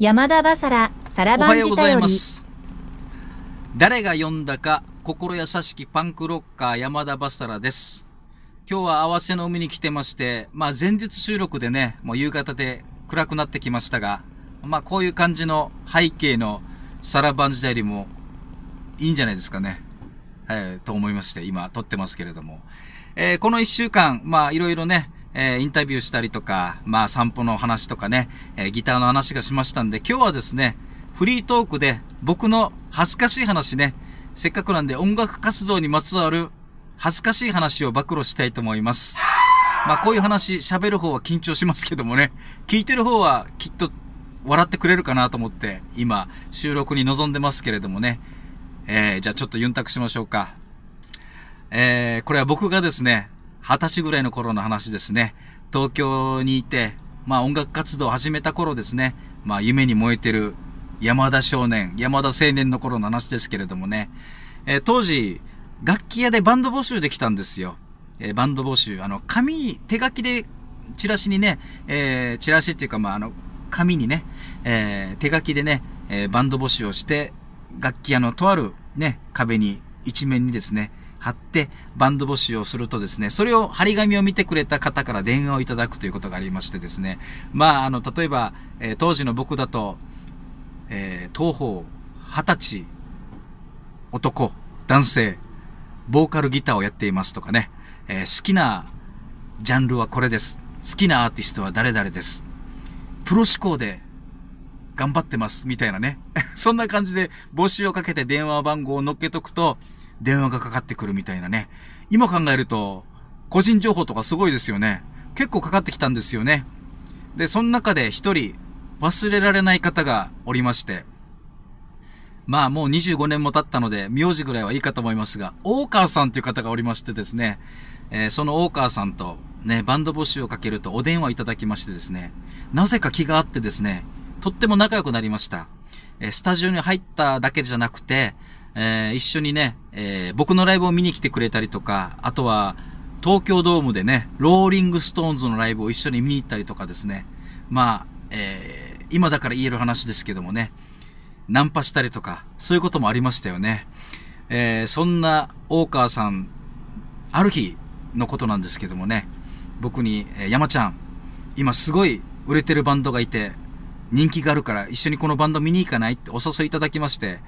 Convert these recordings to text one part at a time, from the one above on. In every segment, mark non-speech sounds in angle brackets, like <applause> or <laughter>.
山田バサラ、サラバおはようございます。誰が呼んだか、心優しきパンクロッカー山田バサラです。今日は合わせの海に来てまして、まあ前日収録でね、もう夕方で暗くなってきましたが、まあこういう感じの背景のサラバンジダよりもいいんじゃないですかね。えーと思いまして、今撮ってますけれども。えーこの一週間、まあいろいろね、えー、インタビューしたりとか、まあ散歩の話とかね、えー、ギターの話がしましたんで、今日はですね、フリートークで僕の恥ずかしい話ね、せっかくなんで音楽活動にまつわる恥ずかしい話を暴露したいと思います。まあこういう話喋る方は緊張しますけどもね、聞いてる方はきっと笑ってくれるかなと思って今収録に臨んでますけれどもね、えー、じゃあちょっとユンタクしましょうか。えー、これは僕がですね、二十歳ぐらいの頃の話ですね。東京にいて、まあ音楽活動を始めた頃ですね。まあ夢に燃えてる山田少年、山田青年の頃の話ですけれどもね。えー、当時、楽器屋でバンド募集できたんですよ。えー、バンド募集。あの、紙、手書きで、チラシにね、えー、チラシっていうか、まあ、あの、紙にね、えー、手書きでね、えー、バンド募集をして、楽器屋のとあるね、壁に、一面にですね、貼ってバンド募集をするとですね、それを張り紙を見てくれた方から電話をいただくということがありましてですね、まあ、あの、例えば、えー、当時の僕だと、えー、東方、二十歳、男、男性、ボーカルギターをやっていますとかね、えー、好きなジャンルはこれです。好きなアーティストは誰々です。プロ志向で頑張ってます、みたいなね。<laughs> そんな感じで募集をかけて電話番号を乗っけとくと、電話がかかってくるみたいなね。今考えると、個人情報とかすごいですよね。結構かかってきたんですよね。で、その中で一人忘れられない方がおりまして、まあもう25年も経ったので、名字ぐらいはいいかと思いますが、大川さんという方がおりましてですね、えー、その大川さんとね、バンド募集をかけるとお電話いただきましてですね、なぜか気があってですね、とっても仲良くなりました。えー、スタジオに入っただけじゃなくて、えー、一緒にね、えー、僕のライブを見に来てくれたりとか、あとは、東京ドームでね、ローリングストーンズのライブを一緒に見に行ったりとかですね。まあ、えー、今だから言える話ですけどもね、ナンパしたりとか、そういうこともありましたよね。えー、そんな大川さん、ある日のことなんですけどもね、僕に、えー、山ちゃん、今すごい売れてるバンドがいて、人気があるから一緒にこのバンド見に行かないってお誘いいただきまして、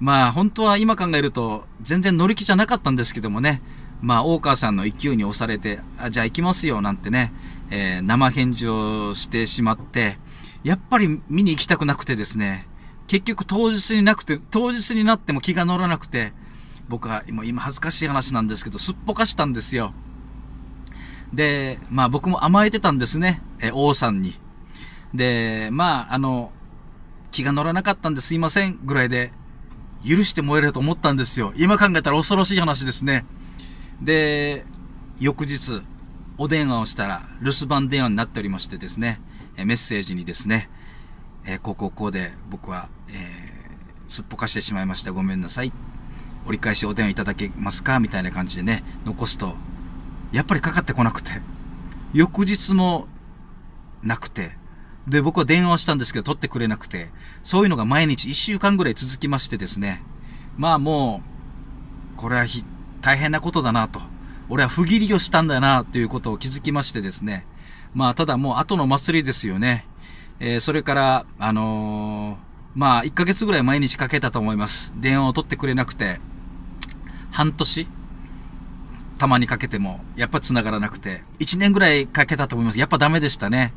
まあ本当は今考えると全然乗り気じゃなかったんですけどもね、まあ大川さんの勢いに押されて、あじゃあ行きますよなんてね、えー、生返事をしてしまって、やっぱり見に行きたくなくてですね、結局当日になくて、当日になっても気が乗らなくて、僕は今今恥ずかしい話なんですけど、すっぽかしたんですよ。で、まあ僕も甘えてたんですね、えー、王さんに。で、まああの、気が乗らなかったんですいませんぐらいで許してもらえると思ったんですよ。今考えたら恐ろしい話ですね。で、翌日、お電話をしたら、留守番電話になっておりましてですね、えメッセージにですね、えー、こうこうこうで僕は、えー、すっぽかしてしまいました。ごめんなさい。折り返しお電話いただけますかみたいな感じでね、残すと、やっぱりかかってこなくて、翌日もなくて、で、僕は電話したんですけど、取ってくれなくて、そういうのが毎日1週間ぐらい続きましてですね、まあもう、これはひ大変なことだなと、俺は不義理をしたんだなということを気づきましてですね、まあただもう後の祭りですよね。えー、それから、あのー、まあ1ヶ月ぐらい毎日かけたと思います。電話を取ってくれなくて、半年たまにかけても、やっぱ繋がらなくて、1年ぐらいかけたと思います。やっぱダメでしたね。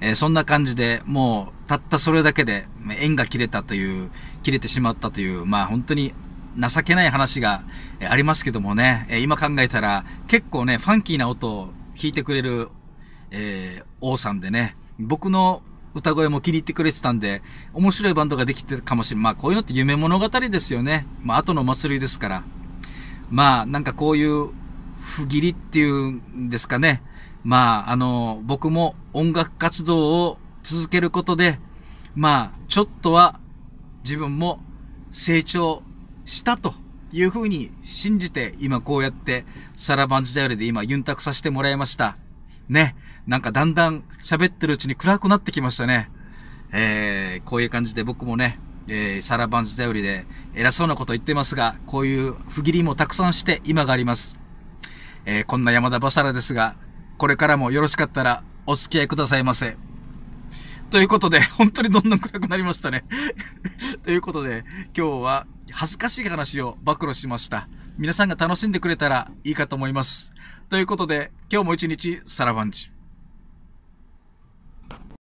えー、そんな感じで、もう、たったそれだけで、縁が切れたという、切れてしまったという、まあ本当に情けない話がありますけどもね、今考えたら、結構ね、ファンキーな音を弾いてくれる、えー、王さんでね、僕の歌声も気に入ってくれてたんで、面白いバンドができてるかもしれん。まあこういうのって夢物語ですよね。まあ後の祭りですから。まあなんかこういう不義理っていうんですかね。まあ、あの、僕も音楽活動を続けることで、まあ、ちょっとは自分も成長したというふうに信じて、今こうやってサラバンジダりで今ユンタクさせてもらいました。ね。なんかだんだん喋ってるうちに暗くなってきましたね。えー、こういう感じで僕もね、えー、サラバンジダりで偉そうなこと言ってますが、こういう不義理もたくさんして今があります。えー、こんな山田バサラですが、これからもよろしかったらお付き合いくださいませ。ということで、<laughs> 本当にどんどん暗くなりましたね <laughs> ということで、今日は恥ずかしい話を暴露しました。皆さんが楽しんでくれたらいいかと思います。ということで、今日も一日、サラバンチ。